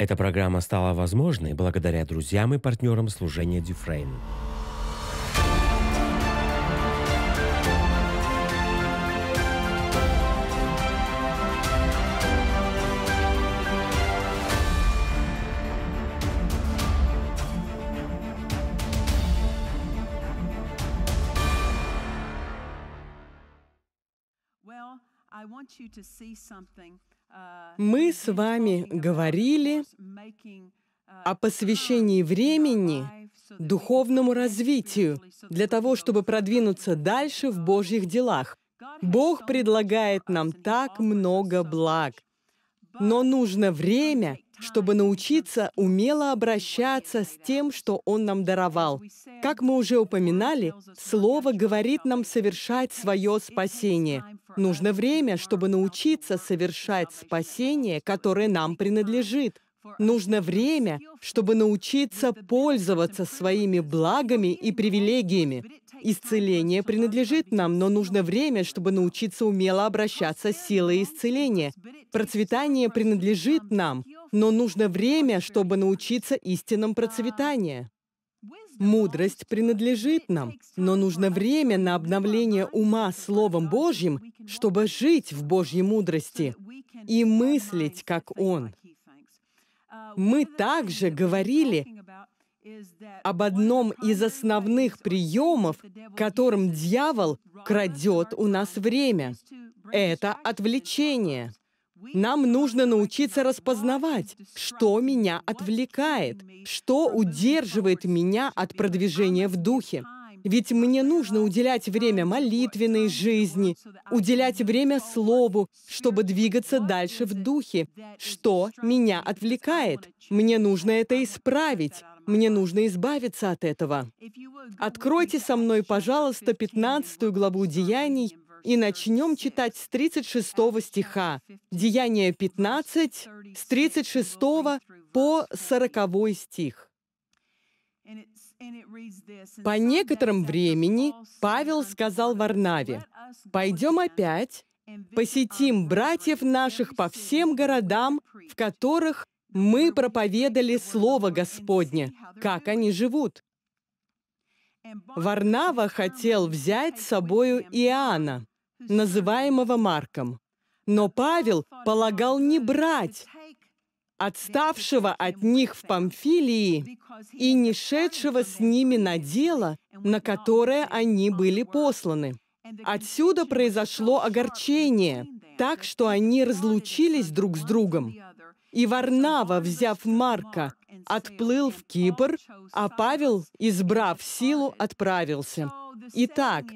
Эта программа стала возможной благодаря друзьям и партнерам служения Дюфрейн. I want you to see something мы с вами говорили о посвящении времени духовному развитию для того, чтобы продвинуться дальше в Божьих делах. Бог предлагает нам так много благ. Но нужно время, чтобы научиться умело обращаться с тем, что Он нам даровал. Как мы уже упоминали, Слово говорит нам совершать свое спасение. Нужно время, чтобы научиться совершать спасение, которое нам принадлежит. Нужно время, чтобы научиться пользоваться своими благами и привилегиями. Исцеление принадлежит нам, но нужно время, чтобы научиться умело обращаться с силой исцеления. Процветание принадлежит нам, но нужно время, чтобы научиться истинам процветания. Мудрость принадлежит нам, но нужно время на обновление ума Словом Божьим, чтобы жить в Божьей мудрости и мыслить, как Он. Мы также говорили об одном из основных приемов, которым дьявол крадет у нас время. Это отвлечение. Нам нужно научиться распознавать, что меня отвлекает, что удерживает меня от продвижения в духе. Ведь мне нужно уделять время молитвенной жизни, уделять время Слову, чтобы двигаться дальше в духе. Что меня отвлекает? Мне нужно это исправить. Мне нужно избавиться от этого. Откройте со мной, пожалуйста, 15 главу Деяний и начнем читать с 36 стиха. Деяние 15, с 36 по 40 стих. По некотором времени Павел сказал Варнаве, «Пойдем опять, посетим братьев наших по всем городам, в которых мы проповедали Слово Господне, как они живут. Варнава хотел взять с собою Иоанна, называемого Марком. Но Павел полагал не брать отставшего от них в Памфилии и не шедшего с ними на дело, на которое они были посланы. Отсюда произошло огорчение, так что они разлучились друг с другом. И Варнава, взяв Марка, отплыл в Кипр, а Павел, избрав силу, отправился. Итак,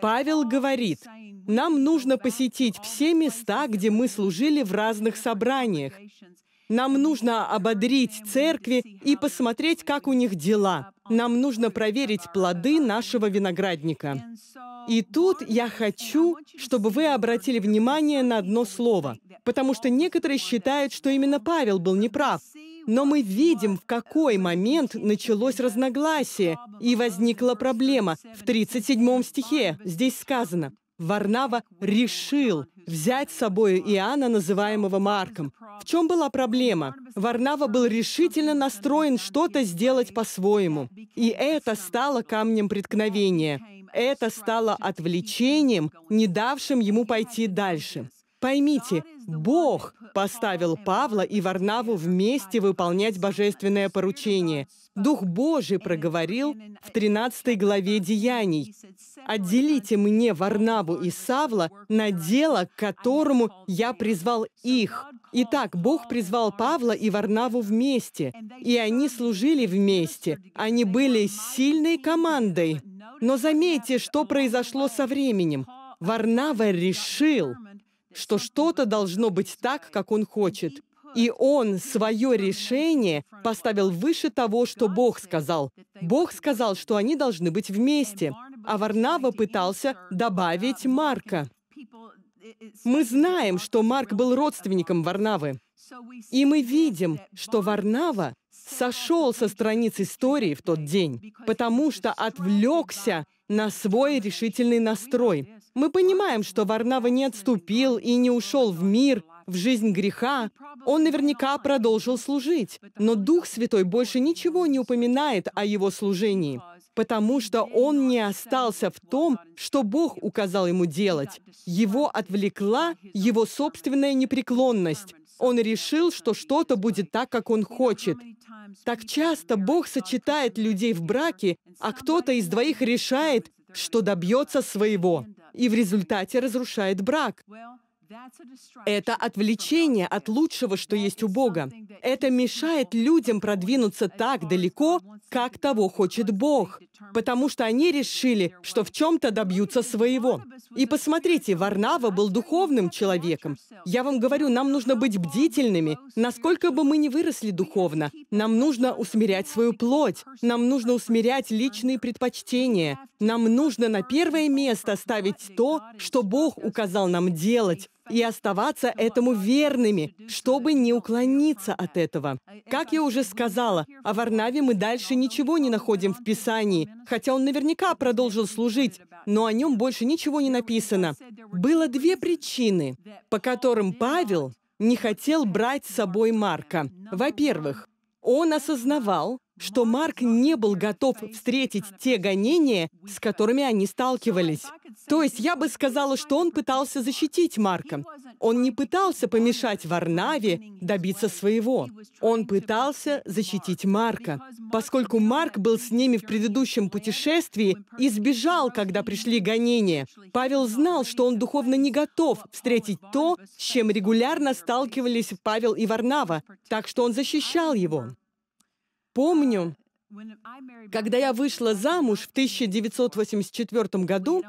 Павел говорит, нам нужно посетить все места, где мы служили в разных собраниях. Нам нужно ободрить церкви и посмотреть, как у них дела. Нам нужно проверить плоды нашего виноградника. И тут я хочу, чтобы вы обратили внимание на одно слово – потому что некоторые считают, что именно Павел был неправ. Но мы видим, в какой момент началось разногласие и возникла проблема. В 37 стихе здесь сказано, Варнава решил взять с собой Иоанна, называемого Марком. В чем была проблема? Варнава был решительно настроен что-то сделать по-своему. И это стало камнем преткновения. Это стало отвлечением, не давшим ему пойти дальше. Поймите, Бог поставил Павла и Варнаву вместе выполнять божественное поручение. Дух Божий проговорил в 13 главе Деяний. «Отделите мне Варнаву и Савла на дело, к которому я призвал их». Итак, Бог призвал Павла и Варнаву вместе, и они служили вместе. Они были сильной командой. Но заметьте, что произошло со временем. Варнава решил, что что-то должно быть так, как он хочет. И он свое решение поставил выше того, что Бог сказал. Бог сказал, что они должны быть вместе, а Варнава пытался добавить Марка. Мы знаем, что Марк был родственником Варнавы. И мы видим, что Варнава сошел со страниц истории в тот день, потому что отвлекся на свой решительный настрой. Мы понимаем, что Варнава не отступил и не ушел в мир, в жизнь греха. Он наверняка продолжил служить, но Дух Святой больше ничего не упоминает о его служении, потому что он не остался в том, что Бог указал ему делать. Его отвлекла его собственная непреклонность. Он решил, что что-то будет так, как он хочет. Так часто Бог сочетает людей в браке, а кто-то из двоих решает, что добьется своего, и в результате разрушает брак. Это отвлечение от лучшего, что есть у Бога. Это мешает людям продвинуться так далеко, как того хочет Бог, потому что они решили, что в чем-то добьются своего. И посмотрите, Варнава был духовным человеком. Я вам говорю, нам нужно быть бдительными. Насколько бы мы ни выросли духовно, нам нужно усмирять свою плоть, нам нужно усмирять личные предпочтения, нам нужно на первое место ставить то, что Бог указал нам делать, и оставаться этому верными, чтобы не уклониться от этого. Как я уже сказала, о Варнаве мы дальше ничего не находим в Писании, хотя он наверняка продолжил служить, но о нем больше ничего не написано. Было две причины, по которым Павел не хотел брать с собой Марка. Во-первых, он осознавал, что Марк не был готов встретить те гонения, с которыми они сталкивались. То есть я бы сказала, что он пытался защитить Марка. Он не пытался помешать Варнаве добиться своего. Он пытался защитить Марка, поскольку Марк был с ними в предыдущем путешествии и сбежал, когда пришли гонения. Павел знал, что он духовно не готов встретить то, с чем регулярно сталкивались Павел и Варнава, так что он защищал его. Помню, когда я вышла замуж в 1984 году,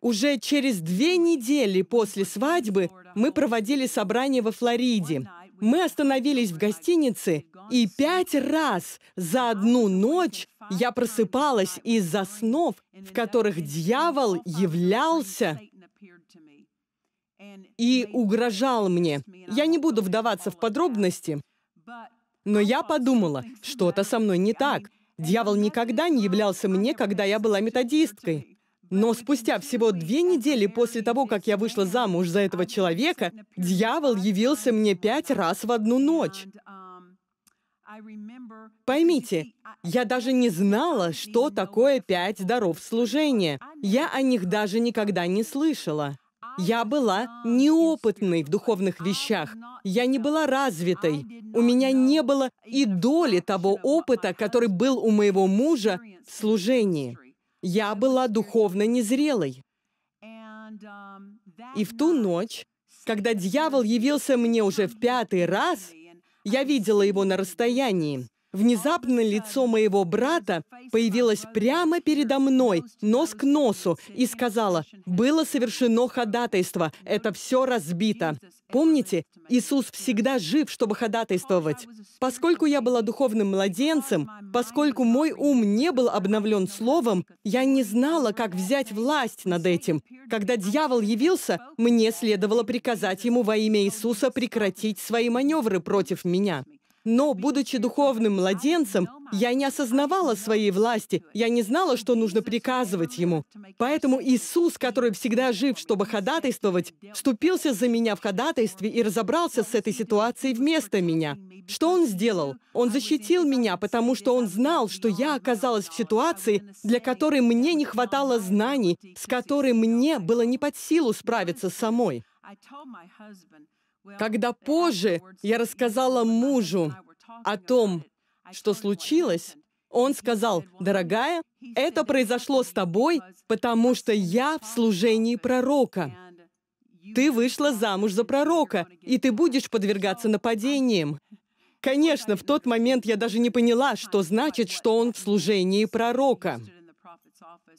уже через две недели после свадьбы мы проводили собрание во Флориде. Мы остановились в гостинице, и пять раз за одну ночь я просыпалась из-за снов, в которых дьявол являлся и угрожал мне. Я не буду вдаваться в подробности, но я подумала, что-то со мной не так. Дьявол никогда не являлся мне, когда я была методисткой. Но спустя всего две недели после того, как я вышла замуж за этого человека, дьявол явился мне пять раз в одну ночь. Поймите, я даже не знала, что такое пять даров служения. Я о них даже никогда не слышала. Я была неопытной в духовных вещах. Я не была развитой. У меня не было и доли того опыта, который был у моего мужа в служении. Я была духовно незрелой. И в ту ночь, когда дьявол явился мне уже в пятый раз, я видела его на расстоянии. Внезапно лицо моего брата появилось прямо передо мной, нос к носу, и сказала, «Было совершено ходатайство, это все разбито». Помните, Иисус всегда жив, чтобы ходатайствовать. Поскольку я была духовным младенцем, поскольку мой ум не был обновлен словом, я не знала, как взять власть над этим. Когда дьявол явился, мне следовало приказать ему во имя Иисуса прекратить свои маневры против меня. Но, будучи духовным младенцем, я не осознавала своей власти, я не знала, что нужно приказывать ему. Поэтому Иисус, который всегда жив, чтобы ходатайствовать, вступился за меня в ходатайстве и разобрался с этой ситуацией вместо меня. Что он сделал? Он защитил меня, потому что он знал, что я оказалась в ситуации, для которой мне не хватало знаний, с которой мне было не под силу справиться самой. Когда позже я рассказала мужу о том, что случилось, он сказал, «Дорогая, это произошло с тобой, потому что я в служении пророка. Ты вышла замуж за пророка, и ты будешь подвергаться нападениям». Конечно, в тот момент я даже не поняла, что значит, что он в служении пророка.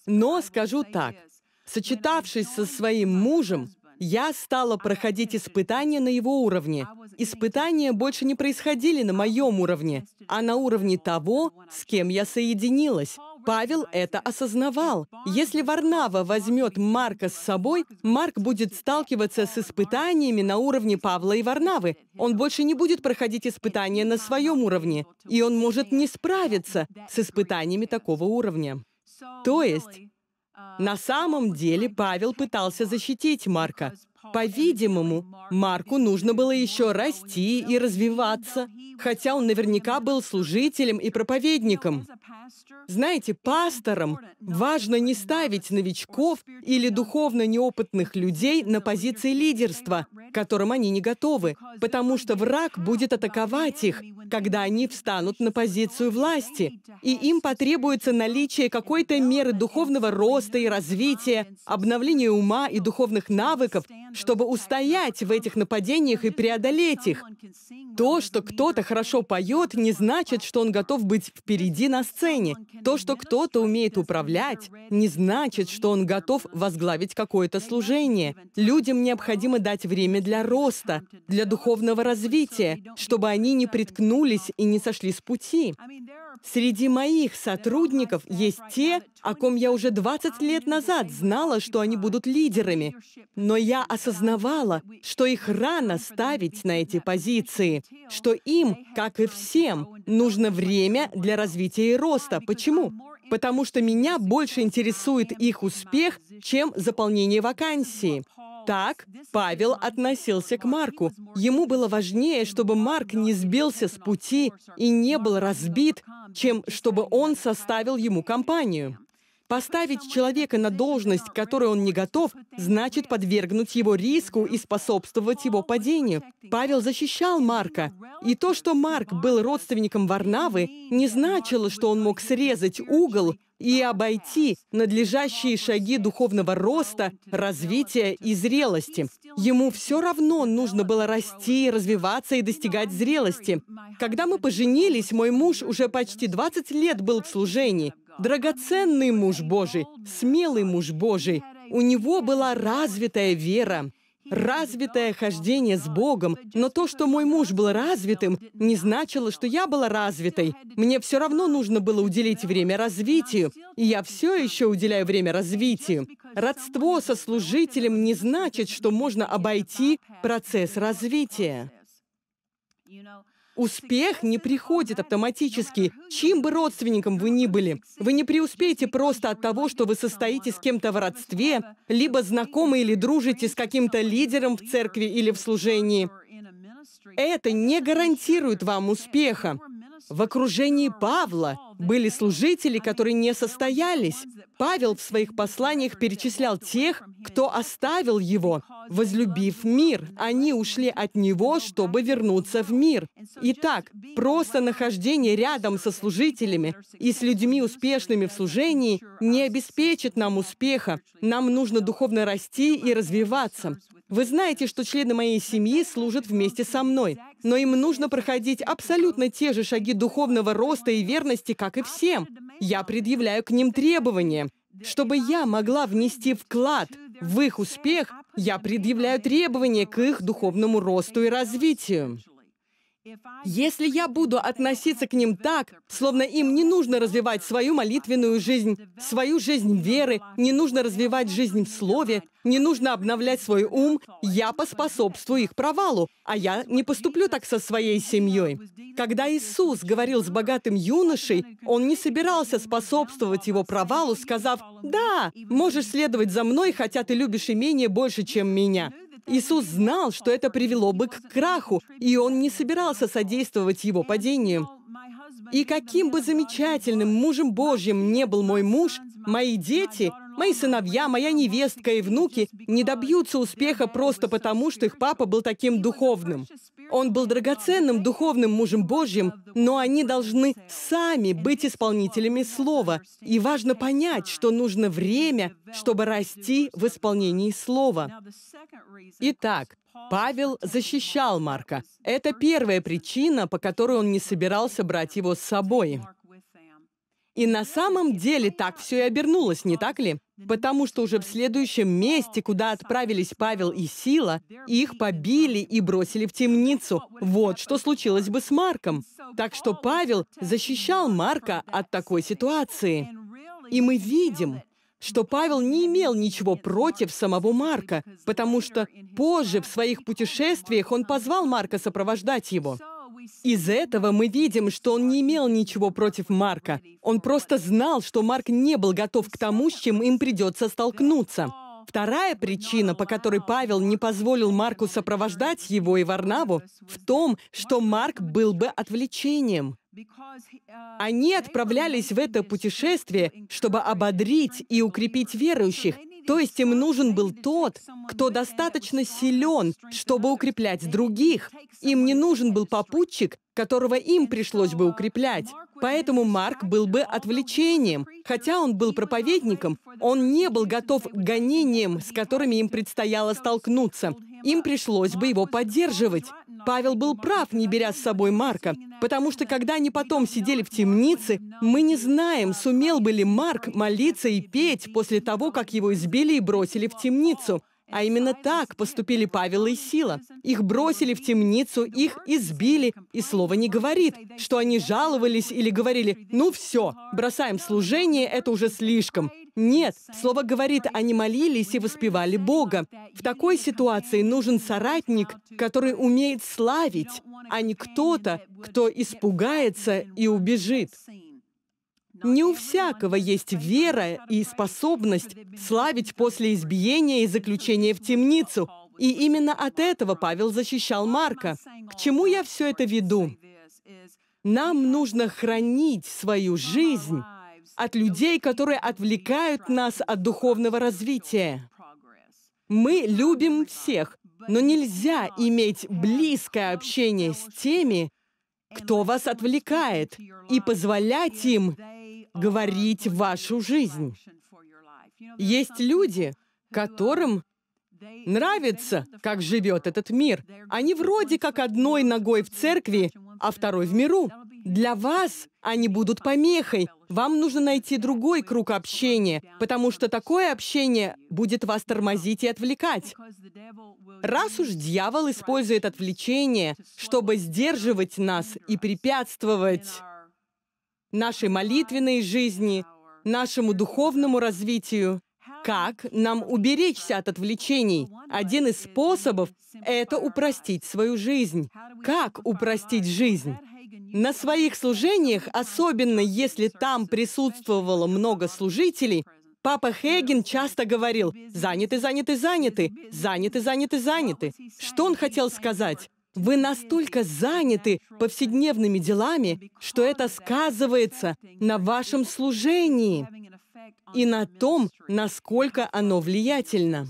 Но скажу так, сочетавшись со своим мужем, я стала проходить испытания на его уровне. Испытания больше не происходили на моем уровне, а на уровне того, с кем я соединилась. Павел это осознавал. Если Варнава возьмет Марка с собой, Марк будет сталкиваться с испытаниями на уровне Павла и Варнавы. Он больше не будет проходить испытания на своем уровне, и он может не справиться с испытаниями такого уровня. То есть, на самом деле Павел пытался защитить Марка, по-видимому, Марку нужно было еще расти и развиваться, хотя он наверняка был служителем и проповедником. Знаете, пасторам важно не ставить новичков или духовно неопытных людей на позиции лидерства, к которым они не готовы, потому что враг будет атаковать их, когда они встанут на позицию власти, и им потребуется наличие какой-то меры духовного роста и развития, обновления ума и духовных навыков, чтобы устоять в этих нападениях и преодолеть их. То, что кто-то хорошо поет, не значит, что он готов быть впереди на сцене. То, что кто-то умеет управлять, не значит, что он готов возглавить какое-то служение. Людям необходимо дать время для роста, для духовного развития, чтобы они не приткнулись и не сошли с пути. Среди моих сотрудников есть те, о ком я уже 20 лет назад знала, что они будут лидерами. Но я осознавала, что их рано ставить на эти позиции, что им, как и всем, нужно время для развития и роста. Почему? Потому что меня больше интересует их успех, чем заполнение вакансии. Так Павел относился к Марку. Ему было важнее, чтобы Марк не сбился с пути и не был разбит чем чтобы он составил ему компанию. Поставить человека на должность, к которой он не готов, значит подвергнуть его риску и способствовать его падению. Павел защищал Марка. И то, что Марк был родственником Варнавы, не значило, что он мог срезать угол и обойти надлежащие шаги духовного роста, развития и зрелости. Ему все равно нужно было расти, развиваться и достигать зрелости. Когда мы поженились, мой муж уже почти 20 лет был в служении драгоценный муж Божий, смелый муж Божий. У него была развитая вера, развитое хождение с Богом. Но то, что мой муж был развитым, не значило, что я была развитой. Мне все равно нужно было уделить время развитию. И я все еще уделяю время развитию. Родство со служителем не значит, что можно обойти процесс развития. Успех не приходит автоматически, чьим бы родственником вы ни были. Вы не преуспеете просто от того, что вы состоите с кем-то в родстве, либо знакомы или дружите с каким-то лидером в церкви или в служении. Это не гарантирует вам успеха. В окружении Павла были служители, которые не состоялись. Павел в своих посланиях перечислял тех, кто оставил его, возлюбив мир. Они ушли от него, чтобы вернуться в мир. Итак, просто нахождение рядом со служителями и с людьми, успешными в служении, не обеспечит нам успеха. Нам нужно духовно расти и развиваться. Вы знаете, что члены моей семьи служат вместе со мной но им нужно проходить абсолютно те же шаги духовного роста и верности, как и всем. Я предъявляю к ним требования. Чтобы я могла внести вклад в их успех, я предъявляю требования к их духовному росту и развитию. Если я буду относиться к ним так, словно им не нужно развивать свою молитвенную жизнь, свою жизнь веры, не нужно развивать жизнь в слове, не нужно обновлять свой ум, я поспособствую их провалу, а я не поступлю так со своей семьей. Когда Иисус говорил с богатым юношей, он не собирался способствовать его провалу, сказав, «Да, можешь следовать за мной, хотя ты любишь имение больше, чем меня». Иисус знал, что это привело бы к краху, и он не собирался содействовать его падению. И каким бы замечательным мужем Божьим не был мой муж, мои дети, мои сыновья, моя невестка и внуки не добьются успеха просто потому, что их папа был таким духовным. Он был драгоценным духовным мужем Божьим, но они должны сами быть исполнителями Слова. И важно понять, что нужно время, чтобы расти в исполнении Слова. Итак, Павел защищал Марка. Это первая причина, по которой он не собирался брать его с собой. И на самом деле так все и обернулось, не так ли? Потому что уже в следующем месте, куда отправились Павел и Сила, их побили и бросили в темницу. Вот что случилось бы с Марком. Так что Павел защищал Марка от такой ситуации. И мы видим, что Павел не имел ничего против самого Марка, потому что позже в своих путешествиях он позвал Марка сопровождать его. Из этого мы видим, что он не имел ничего против Марка. Он просто знал, что Марк не был готов к тому, с чем им придется столкнуться. Вторая причина, по которой Павел не позволил Марку сопровождать его и Варнаву, в том, что Марк был бы отвлечением. Они отправлялись в это путешествие, чтобы ободрить и укрепить верующих, то есть им нужен был тот, кто достаточно силен, чтобы укреплять других. Им не нужен был попутчик, которого им пришлось бы укреплять. Поэтому Марк был бы отвлечением. Хотя он был проповедником, он не был готов к гонениям, с которыми им предстояло столкнуться. Им пришлось бы его поддерживать. Павел был прав, не беря с собой Марка, потому что когда они потом сидели в темнице, мы не знаем, сумел бы ли Марк молиться и петь после того, как его избили и бросили в темницу. А именно так поступили Павел и Сила. Их бросили в темницу, их избили, и слово не говорит, что они жаловались или говорили «ну все, бросаем служение, это уже слишком». Нет, слово говорит, они молились и воспевали Бога. В такой ситуации нужен соратник, который умеет славить, а не кто-то, кто испугается и убежит. Не у всякого есть вера и способность славить после избиения и заключения в темницу. И именно от этого Павел защищал Марка. К чему я все это веду? Нам нужно хранить свою жизнь от людей, которые отвлекают нас от духовного развития. Мы любим всех, но нельзя иметь близкое общение с теми, кто вас отвлекает, и позволять им говорить вашу жизнь. Есть люди, которым нравится, как живет этот мир. Они вроде как одной ногой в церкви, а второй в миру. Для вас они будут помехой. Вам нужно найти другой круг общения, потому что такое общение будет вас тормозить и отвлекать. Раз уж дьявол использует отвлечение, чтобы сдерживать нас и препятствовать нашей молитвенной жизни, нашему духовному развитию. Как нам уберечься от отвлечений? Один из способов – это упростить свою жизнь. Как упростить жизнь? На своих служениях, особенно если там присутствовало много служителей, Папа Хейген часто говорил «заняты, заняты, заняты, заняты, заняты, заняты». Что он хотел сказать? Вы настолько заняты повседневными делами, что это сказывается на вашем служении и на том, насколько оно влиятельно.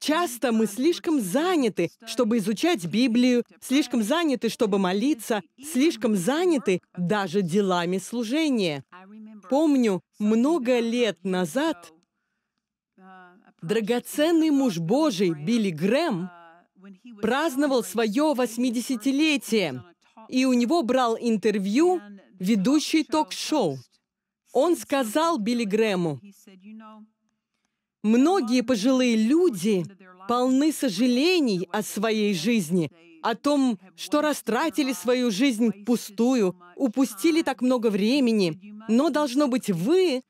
Часто мы слишком заняты, чтобы изучать Библию, слишком заняты, чтобы молиться, слишком заняты даже делами служения. Помню, много лет назад драгоценный муж Божий Билли Грэм праздновал свое 80-летие, и у него брал интервью ведущий ток-шоу. Он сказал Билли Грэму, «Многие пожилые люди полны сожалений о своей жизни, о том, что растратили свою жизнь пустую, упустили так много времени. Но, должно быть, вы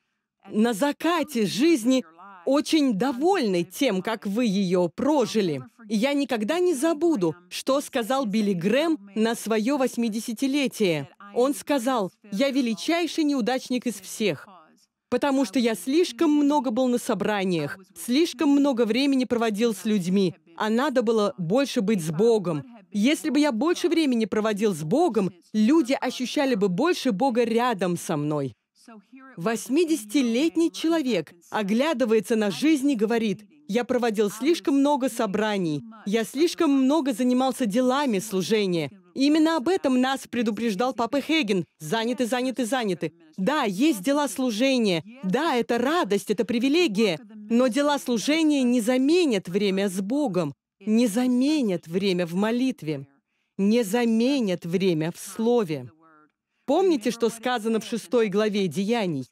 на закате жизни очень довольны тем, как вы ее прожили. я никогда не забуду, что сказал Билли Грэм на свое 80-летие. Он сказал, «Я величайший неудачник из всех, потому что я слишком много был на собраниях, слишком много времени проводил с людьми, а надо было больше быть с Богом. Если бы я больше времени проводил с Богом, люди ощущали бы больше Бога рядом со мной. 80-летний человек оглядывается на жизнь и говорит, «Я проводил слишком много собраний, я слишком много занимался делами служения». Именно об этом нас предупреждал Папа Хеген. Заняты, заняты, заняты. Да, есть дела служения. Да, это радость, это привилегия. Но дела служения не заменят время с Богом, не заменят время в молитве, не заменят время в Слове. Помните, что сказано в шестой главе Деяний?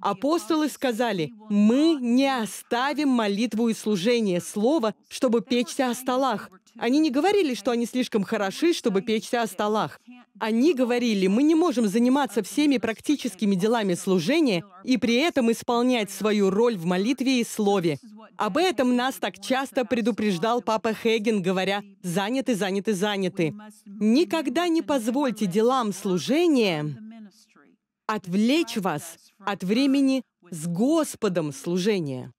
Апостолы сказали, «Мы не оставим молитву и служение слова, чтобы печься о столах, они не говорили, что они слишком хороши, чтобы печься о столах. Они говорили, мы не можем заниматься всеми практическими делами служения и при этом исполнять свою роль в молитве и слове. Об этом нас так часто предупреждал папа Хейген, говоря «заняты, заняты, заняты». Никогда не позвольте делам служения отвлечь вас от времени с Господом служения.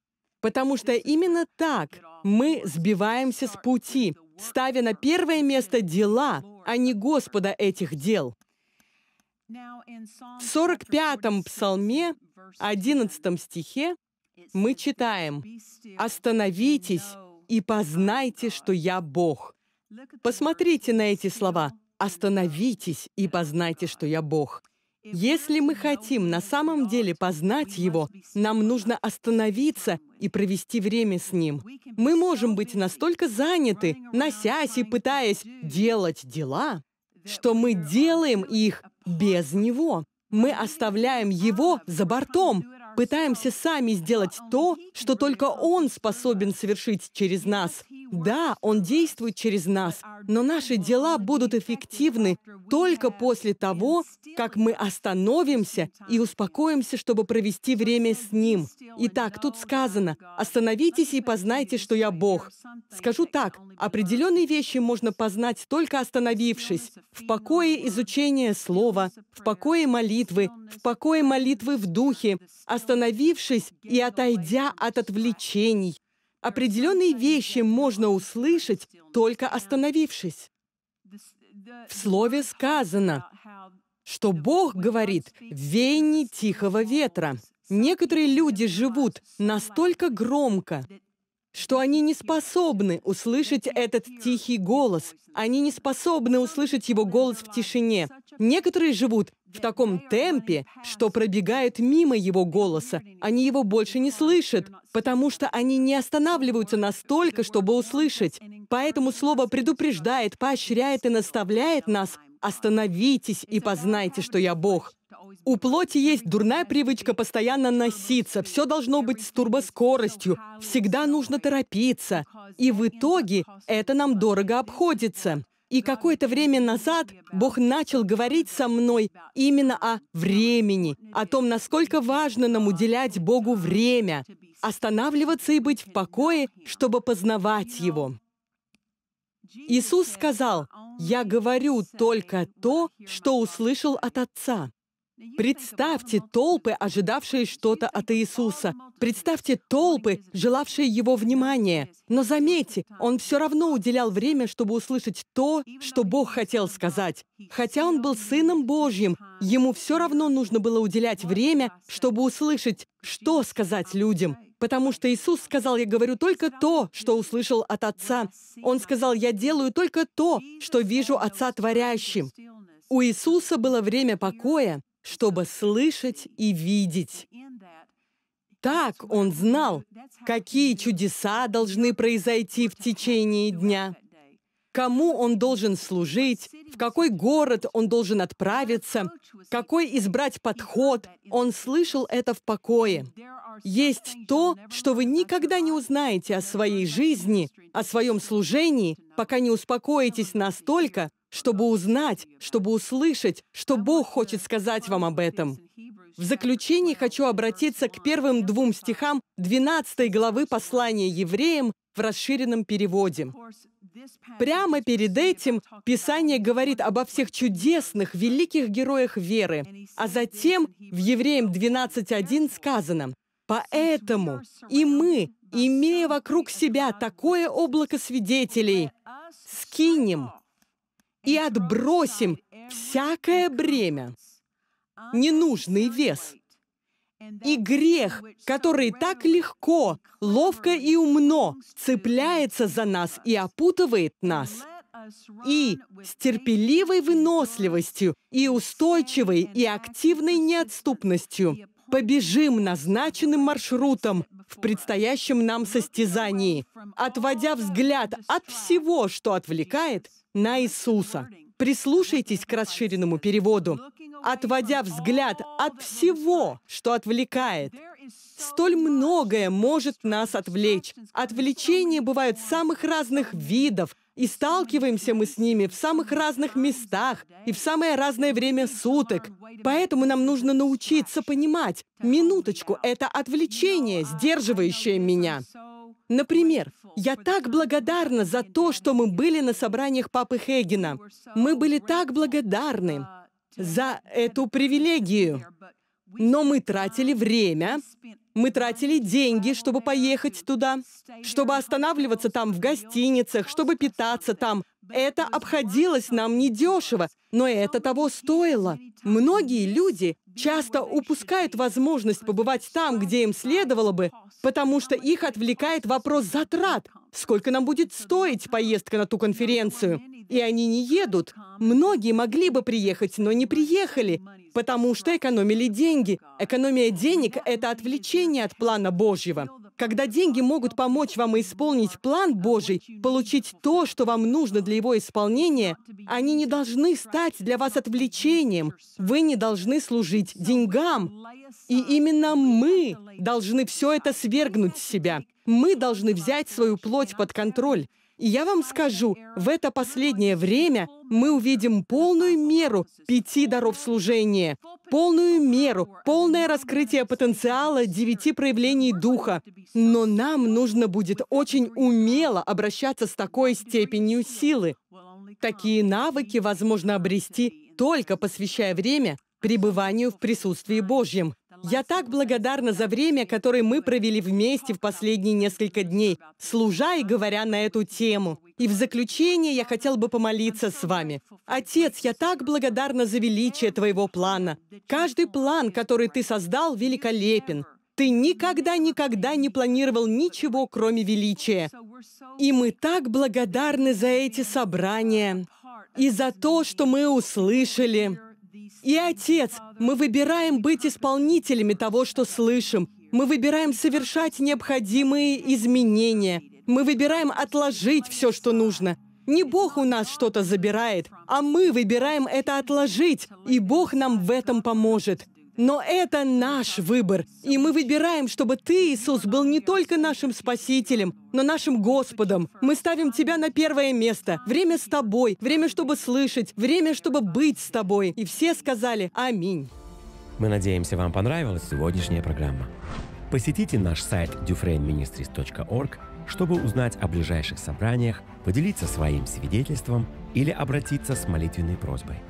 Потому что именно так мы сбиваемся с пути, ставя на первое место дела, а не Господа этих дел. В 45-м псалме, 11 стихе, мы читаем «Остановитесь и познайте, что я Бог». Посмотрите на эти слова «Остановитесь и познайте, что я Бог». Если мы хотим на самом деле познать Его, нам нужно остановиться и провести время с Ним. Мы можем быть настолько заняты, носясь и пытаясь делать дела, что мы делаем их без Него. Мы оставляем Его за бортом, пытаемся сами сделать то, что только Он способен совершить через нас. Да, Он действует через нас, но наши дела будут эффективны только после того, как мы остановимся и успокоимся, чтобы провести время с Ним. Итак, тут сказано, «Остановитесь и познайте, что я Бог». Скажу так, определенные вещи можно познать, только остановившись. В покое изучения Слова, в покое молитвы, в покое молитвы в Духе, остановившись и отойдя от отвлечений, Определенные вещи можно услышать, только остановившись. В слове сказано, что Бог говорит в «веяние тихого ветра». Некоторые люди живут настолько громко, что они не способны услышать этот тихий голос. Они не способны услышать его голос в тишине. Некоторые живут в таком темпе, что пробегают мимо его голоса. Они его больше не слышат, потому что они не останавливаются настолько, чтобы услышать. Поэтому слово предупреждает, поощряет и наставляет нас – Остановитесь и познайте, что я Бог. У плоти есть дурная привычка постоянно носиться, все должно быть с турбоскоростью, всегда нужно торопиться. И в итоге это нам дорого обходится. И какое-то время назад Бог начал говорить со мной именно о времени, о том, насколько важно нам уделять Богу время, останавливаться и быть в покое, чтобы познавать Его. Иисус сказал, а «Я говорю только то, что услышал от Отца». Представьте толпы, ожидавшие что-то от Иисуса. Представьте толпы, желавшие Его внимания. Но заметьте, Он все равно уделял время, чтобы услышать то, что Бог хотел сказать. Хотя Он был Сыном Божьим, Ему все равно нужно было уделять время, чтобы услышать, что сказать людям. Потому что Иисус сказал, я говорю только то, что услышал от Отца. Он сказал, я делаю только то, что вижу Отца творящим. У Иисуса было время покоя, чтобы слышать и видеть. Так он знал, какие чудеса должны произойти в течение дня кому он должен служить, в какой город он должен отправиться, какой избрать подход. Он слышал это в покое. Есть то, что вы никогда не узнаете о своей жизни, о своем служении, пока не успокоитесь настолько, чтобы узнать, чтобы услышать, что Бог хочет сказать вам об этом. В заключение хочу обратиться к первым двум стихам 12 главы послания евреям в расширенном переводе. Прямо перед этим Писание говорит обо всех чудесных, великих героях веры. А затем в Евреям 12.1 сказано, «Поэтому и мы, имея вокруг себя такое облако свидетелей, скинем и отбросим всякое бремя, ненужный вес, и грех, который так легко, ловко и умно цепляется за нас и опутывает нас. И с терпеливой выносливостью и устойчивой и активной неотступностью побежим назначенным маршрутом в предстоящем нам состязании, отводя взгляд от всего, что отвлекает, на Иисуса. Прислушайтесь к расширенному переводу, отводя взгляд от всего, что отвлекает. Столь многое может нас отвлечь. Отвлечения бывают самых разных видов, и сталкиваемся мы с ними в самых разных местах и в самое разное время суток. Поэтому нам нужно научиться понимать, минуточку, это отвлечение, сдерживающее меня. Например, я так благодарна за то, что мы были на собраниях Папы Хейгена. Мы были так благодарны за эту привилегию. Но мы тратили время, мы тратили деньги, чтобы поехать туда, чтобы останавливаться там в гостиницах, чтобы питаться там, это обходилось нам недешево, но это того стоило. Многие люди часто упускают возможность побывать там, где им следовало бы, потому что их отвлекает вопрос затрат. Сколько нам будет стоить поездка на ту конференцию? И они не едут. Многие могли бы приехать, но не приехали, потому что экономили деньги. Экономия денег – это отвлечение от плана Божьего. Когда деньги могут помочь вам исполнить план Божий, получить то, что вам нужно для его исполнения, они не должны стать для вас отвлечением. Вы не должны служить деньгам. И именно мы должны все это свергнуть с себя. Мы должны взять свою плоть под контроль. И я вам скажу, в это последнее время мы увидим полную меру пяти даров служения, полную меру, полное раскрытие потенциала девяти проявлений духа. Но нам нужно будет очень умело обращаться с такой степенью силы. Такие навыки возможно обрести только посвящая время пребыванию в присутствии Божьем. Я так благодарна за время, которое мы провели вместе в последние несколько дней, служа и говоря на эту тему. И в заключение я хотел бы помолиться с вами. Отец, я так благодарна за величие Твоего плана. Каждый план, который Ты создал, великолепен. Ты никогда-никогда не планировал ничего, кроме величия. И мы так благодарны за эти собрания и за то, что мы услышали. И Отец, мы выбираем быть исполнителями того, что слышим. Мы выбираем совершать необходимые изменения. Мы выбираем отложить все, что нужно. Не Бог у нас что-то забирает, а мы выбираем это отложить, и Бог нам в этом поможет. Но это наш выбор. И мы выбираем, чтобы Ты, Иисус, был не только нашим Спасителем, но нашим Господом. Мы ставим Тебя на первое место. Время с Тобой, время, чтобы слышать, время, чтобы быть с Тобой. И все сказали «Аминь». Мы надеемся, вам понравилась сегодняшняя программа. Посетите наш сайт dufrainministries.org, чтобы узнать о ближайших собраниях, поделиться своим свидетельством или обратиться с молитвенной просьбой –